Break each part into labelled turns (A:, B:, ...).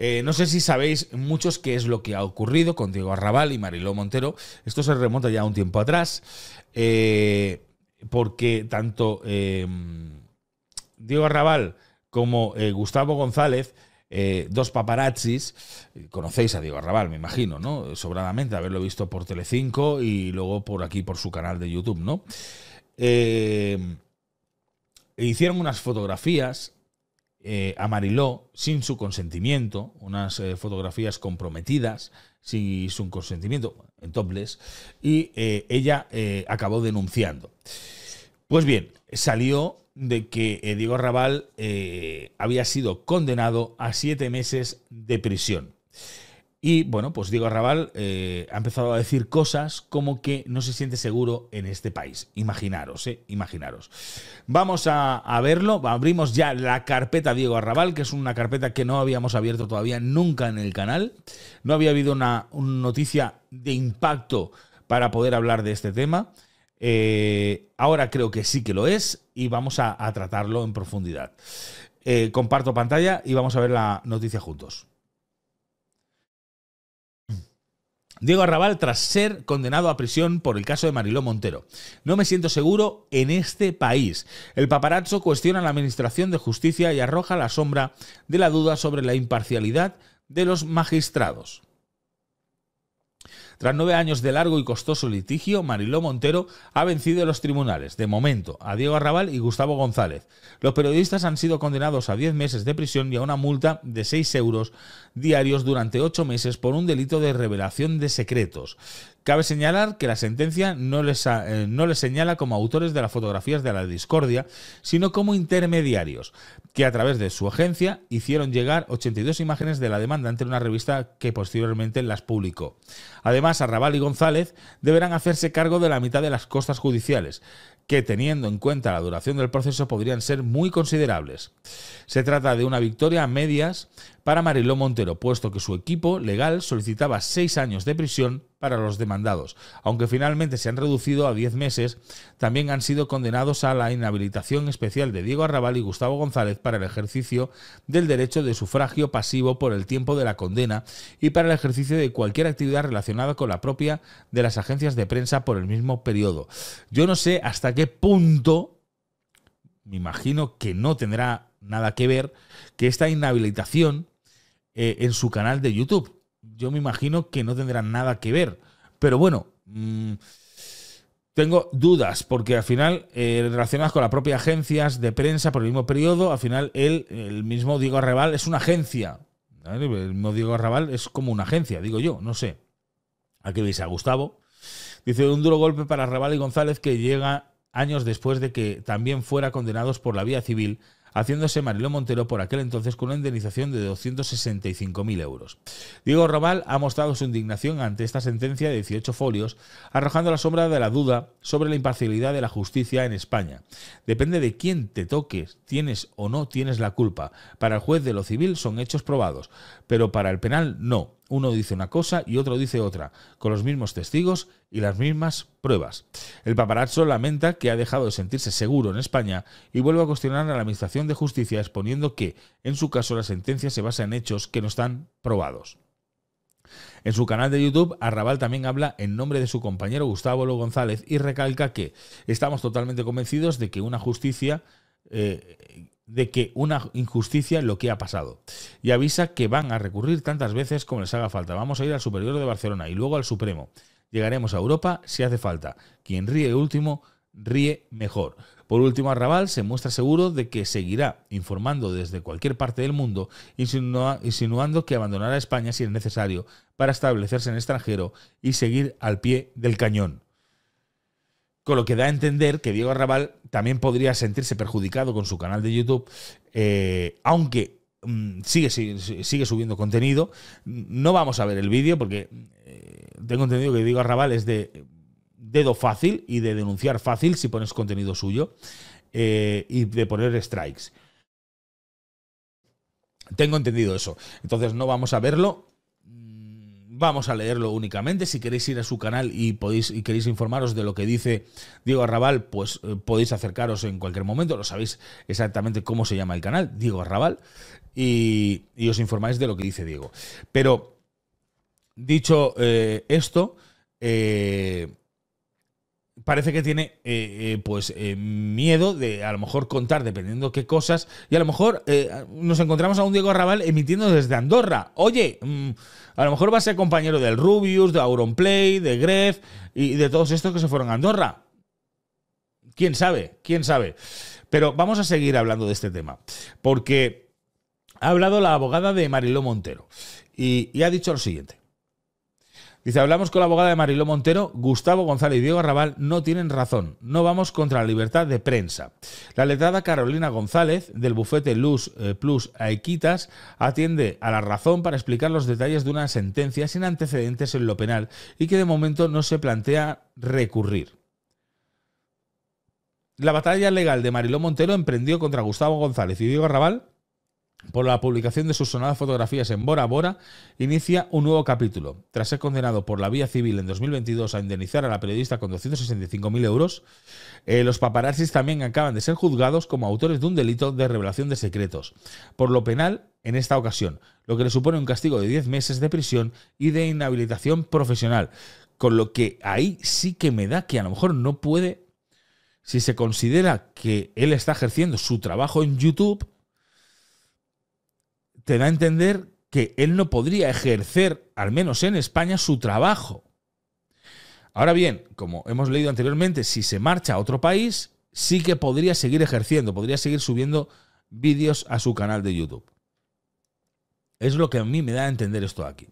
A: Eh, no sé si sabéis muchos qué es lo que ha ocurrido con Diego Arrabal y Mariló Montero. Esto se remonta ya a un tiempo atrás, eh, porque tanto eh, Diego Arrabal como Gustavo González dos paparazzis, conocéis a Diego Arrabal, me imagino, ¿no? Sobradamente, haberlo visto por Telecinco y luego por aquí, por su canal de YouTube, ¿no? hicieron unas fotografías eh, amariló sin su consentimiento, unas eh, fotografías comprometidas sin su consentimiento, en topless, y eh, ella eh, acabó denunciando. Pues bien, salió de que Diego Raval había sido condenado a siete meses de prisión. Y bueno, pues Diego Arrabal eh, ha empezado a decir cosas como que no se siente seguro en este país. Imaginaros, eh, imaginaros. Vamos a, verlo. Abrimos ya la carpeta Diego Arrabal, que es una carpeta que no habíamos abierto todavía nunca en el canal. No había habido una, noticia de impacto para poder hablar de este tema. Eh, ahora creo que sí que lo es y vamos a tratarlo en profundidad. comparto pantalla y vamos a ver la noticia juntos. Diego Arrabal tras ser condenado a prisión por el caso de Mariló Montero. No me siento seguro en este país. El paparazzo cuestiona la Administración de Justicia y arroja la sombra de la duda sobre la imparcialidad de los magistrados. Tras nueve años de largo y costoso litigio, Mariló Montero ha vencido en los tribunales, de momento, a Diego Arrabal y Gustavo González. Los periodistas han sido condenados a diez meses de prisión y a una multa de seis euros diarios durante ocho meses por un delito de revelación de secretos, Cabe señalar que la sentencia no les, eh, no señala como autores de las fotografías de la discordia, sino como intermediarios, que a través de su agencia hicieron llegar 82 imágenes de la demanda ante una revista que posteriormente las publicó. Además, Arrabal y González deberán hacerse cargo de la mitad de las costas judiciales, que teniendo en cuenta la duración del proceso podrían ser muy considerables. Se trata de una victoria a medias, para Mariló Montero, puesto que su equipo legal solicitaba seis años de prisión para los demandados. Aunque finalmente se han reducido a diez meses, también han sido condenados a la inhabilitación especial de Diego Arrabal y Gustavo González para el ejercicio del derecho de sufragio pasivo por el tiempo de la condena y para el ejercicio de cualquier actividad relacionada con la propia de las agencias de prensa por el mismo periodo. Yo no sé hasta qué punto, me imagino que no tendrá nada que ver, que esta inhabilitación eh, en su canal de YouTube. Yo me imagino que no tendrán nada que ver. Pero bueno, mm, tengo dudas, porque al final, eh, relacionadas con las propias agencias de prensa por el mismo periodo, al final él, el mismo Diego Arrabal, es una agencia. El mismo Diego Arrabal es como una agencia, digo yo, no sé. Aquí veis a Gustavo. Dice, un duro golpe para Arrabal y González que llega años después de que también fuera condenados por la vía civil haciéndose Mariló Montero por aquel entonces con una indemnización de 265.000 euros. Diego Robal ha mostrado su indignación ante esta sentencia de 18 folios, arrojando la sombra de la duda sobre la imparcialidad de la justicia en España. Depende de quién te toques, tienes o no tienes la culpa. Para el juez de lo civil son hechos probados, pero para el penal no. Uno dice una cosa y otro dice otra, con los mismos testigos y las mismas pruebas. El paparazzo lamenta que ha dejado de sentirse seguro en España y vuelve a cuestionar a la Administración de Justicia exponiendo que, en su caso, la sentencia se basa en hechos que no están probados. En su canal de YouTube, Arrabal también habla en nombre de su compañero Gustavo Lo González y recalca que estamos totalmente convencidos de que una justicia eh, de que una injusticia lo que ha pasado y avisa que van a recurrir tantas veces como les haga falta. Vamos a ir al Superior de Barcelona y luego al Supremo. Llegaremos a Europa si hace falta. Quien ríe último, ríe mejor. Por último, Arrabal se muestra seguro de que seguirá informando desde cualquier parte del mundo, insinuando que abandonará España si es necesario para establecerse en extranjero y seguir al pie del cañón con lo que da a entender que Diego Arrabal también podría sentirse perjudicado con su canal de YouTube, eh, aunque mm, sigue, sigue, subiendo contenido. No vamos a ver el vídeo porque eh, tengo entendido que Diego Arrabal es de dedo fácil y de denunciar fácil si pones contenido suyo eh, y de poner strikes. Tengo entendido eso. Entonces no vamos a verlo vamos a leerlo únicamente. Si queréis ir a su canal y, podéis, y queréis informaros de lo que dice Diego Arrabal, pues eh, podéis acercaros en cualquier momento. Lo sabéis exactamente cómo se llama el canal, Diego Arrabal, y, os informáis de lo que dice Diego. Pero dicho eh, esto, eh, parece que tiene eh, eh, pues eh, miedo de a lo mejor contar dependiendo qué cosas y a lo mejor nos encontramos a un Diego Arrabal emitiendo desde Andorra. Oye, mm, a lo mejor va a ser compañero del Rubius, de Auronplay, de Gref y de todos estos que se fueron a Andorra. ¿Quién sabe? ¿Quién sabe? Pero vamos a seguir hablando de este tema porque ha hablado la abogada de Mariló Montero y ha dicho lo siguiente. Dice, hablamos con la abogada de Mariló Montero, Gustavo González y Diego Arrabal no tienen razón. No vamos contra la libertad de prensa. La letrada Carolina González, del bufete Luz eh, Plus Equitas, atiende a la razón para explicar los detalles de una sentencia sin antecedentes en lo penal y que de momento no se plantea recurrir. La batalla legal de Mariló Montero emprendió contra Gustavo González y Diego Arrabal por la publicación de sus sonadas fotografías en Bora Bora, inicia un nuevo capítulo. Tras ser condenado por la vía civil en 2022 a indemnizar a la periodista con 265.000 euros, eh, los paparazzis también acaban de ser juzgados como autores de un delito de revelación de secretos, por lo penal en esta ocasión, lo que le supone un castigo de 10 meses de prisión y de inhabilitación profesional. Con lo que ahí sí que me da que a lo mejor no puede, si se considera que él está ejerciendo su trabajo en YouTube, te da a entender que él no podría ejercer, al menos en España, su trabajo. Ahora bien, como hemos leído anteriormente, si se marcha a otro país, sí que podría seguir ejerciendo, podría seguir subiendo vídeos a su canal de YouTube. Es lo que a mí me da a entender esto aquí.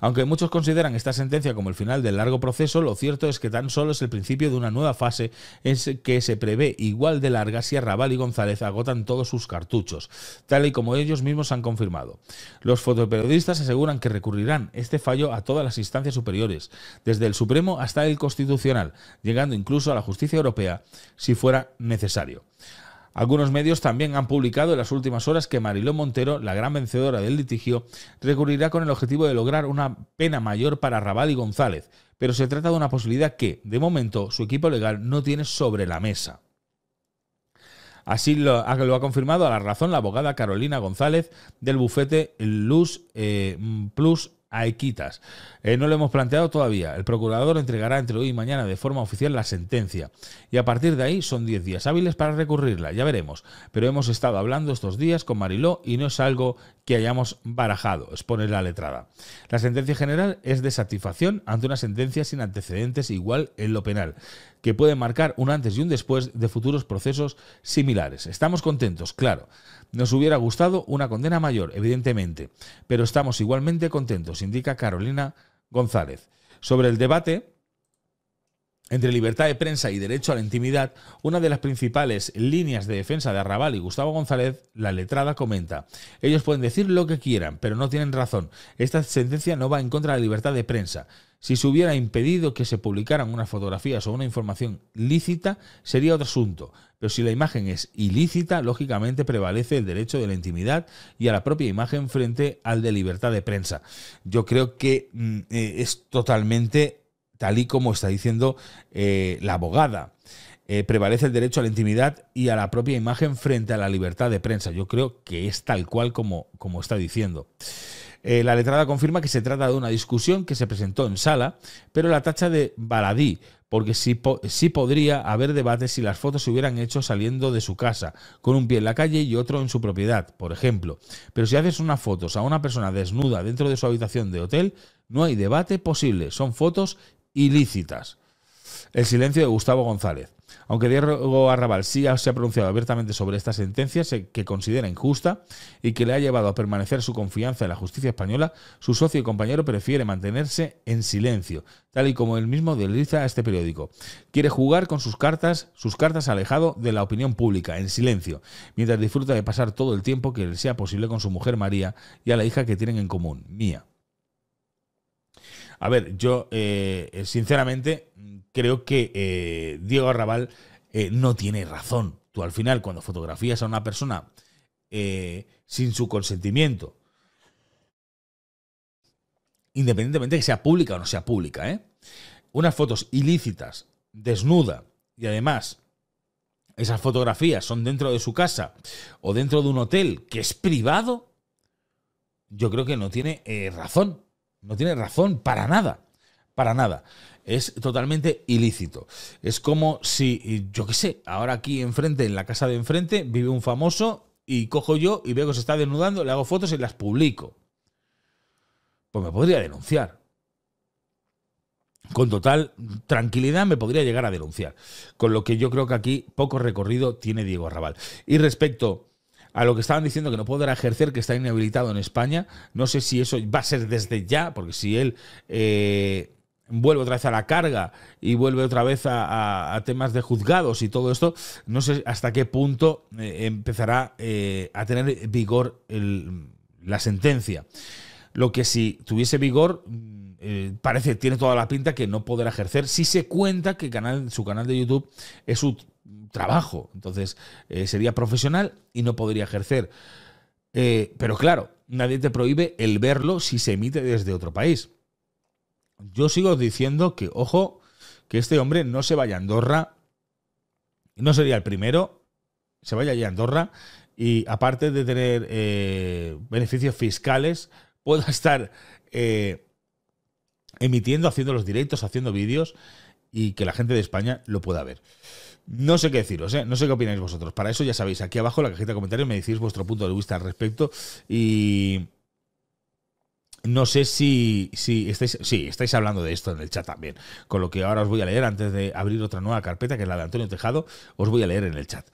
A: Aunque muchos consideran esta sentencia como el final del largo proceso, lo cierto es que tan solo es el principio de una nueva fase en que se prevé igual de larga si Arrabal y González agotan todos sus cartuchos, tal y como ellos mismos han confirmado. Los fotoperiodistas aseguran que recurrirán este fallo a todas las instancias superiores, desde el Supremo hasta el Constitucional, llegando incluso a la justicia europea si fuera necesario. Algunos medios también han publicado en las últimas horas que Mariló Montero, la gran vencedora del litigio, recurrirá con el objetivo de lograr una pena mayor para Raval y González, pero se trata de una posibilidad que, de momento, su equipo legal no tiene sobre la mesa. Así lo, ha confirmado a la razón la abogada Carolina González del bufete Luz eh, Plus a eh, no lo hemos planteado todavía. El procurador entregará entre hoy y mañana de forma oficial la sentencia. Y a partir de ahí son 10 días hábiles para recurrirla, ya veremos. Pero hemos estado hablando estos días con Mariló y no es algo que hayamos barajado, expone la letrada. La sentencia general es de satisfacción ante una sentencia sin antecedentes igual en lo penal que puede marcar un antes y un después de futuros procesos similares. Estamos contentos, claro. Nos hubiera gustado una condena mayor, evidentemente, pero estamos igualmente contentos, indica Carolina González. Sobre el debate, entre libertad de prensa y derecho a la intimidad, una de las principales líneas de defensa de Arrabal y Gustavo González, la letrada comenta, ellos pueden decir lo que quieran, pero no tienen razón. Esta sentencia no va en contra de la libertad de prensa. Si se hubiera impedido que se publicaran unas fotografías o una información lícita, sería otro asunto. Pero si la imagen es ilícita, lógicamente prevalece el derecho de la intimidad y a la propia imagen frente al de libertad de prensa. Yo creo que mm, eh, es totalmente tal y como está diciendo eh, la abogada. Eh, prevalece el derecho a la intimidad y a la propia imagen frente a la libertad de prensa. Yo creo que es tal cual como, como está diciendo. Eh, la letrada confirma que se trata de una discusión que se presentó en sala, pero la tacha de baladí, porque sí, sí, podría haber debate si las fotos se hubieran hecho saliendo de su casa, con un pie en la calle y otro en su propiedad, por ejemplo. Pero si haces unas fotos a una persona desnuda dentro de su habitación de hotel, no hay debate posible, son fotos ilícitas. El silencio de Gustavo González. Aunque Diego Arrabal sí se ha pronunciado abiertamente sobre esta sentencia que considera injusta y que le ha llevado a permanecer su confianza en la justicia española, su socio y compañero prefiere mantenerse en silencio, tal y como él mismo deliza a este periódico. Quiere jugar con sus cartas, sus cartas alejado de la opinión pública, en silencio, mientras disfruta de pasar todo el tiempo que le sea posible con su mujer María y a la hija que tienen en común, Mía. A ver, yo eh, eh, sinceramente creo que eh, Diego Arrabal no tiene razón. Tú al final, cuando fotografías a una persona sin su consentimiento, independientemente de que sea pública o no sea pública, unas fotos ilícitas, desnuda, y además esas fotografías son dentro de su casa o dentro de un hotel que es privado, yo creo que no tiene razón. No tiene razón para nada. Para nada. Es totalmente ilícito. Es como si, yo qué sé, ahora aquí enfrente, en la casa de enfrente, vive un famoso y cojo yo y veo que se está desnudando, le hago fotos y las publico. Pues me podría denunciar. Con total tranquilidad me podría llegar a denunciar. Con lo que yo creo que aquí poco recorrido tiene Diego Arrabal. Y respecto a lo que estaban diciendo que no podrá ejercer, que está inhabilitado en España. No sé si eso va a ser desde ya, porque si él eh, vuelve otra vez a la carga y vuelve otra vez a, temas de juzgados y todo esto, no sé hasta qué punto eh, empezará eh, a tener vigor la sentencia. Lo que si tuviese vigor... Mm, parece, tiene toda la pinta que no podrá ejercer si se cuenta que su canal de YouTube es trabajo. Entonces, eh, sería profesional y no podría ejercer. Eh, pero claro, nadie te prohíbe el verlo si se emite desde otro país. Yo sigo diciendo que, ojo, que este hombre no se vaya a Andorra. No sería el primero. Se vaya allí a Andorra. Y aparte de tener eh, beneficios fiscales, pueda estar emitiendo, haciendo los directos, haciendo vídeos y que la gente de España lo pueda ver. No sé qué deciros, ¿eh? no sé qué opináis vosotros. Para eso ya sabéis, aquí abajo en la cajita de comentarios me decís vuestro punto de vista al respecto y no sé si, si estáis, estáis hablando de esto en el chat también, con lo que ahora os voy a leer antes de abrir otra nueva carpeta, que es la de Antonio Tejado, os voy a leer en el chat.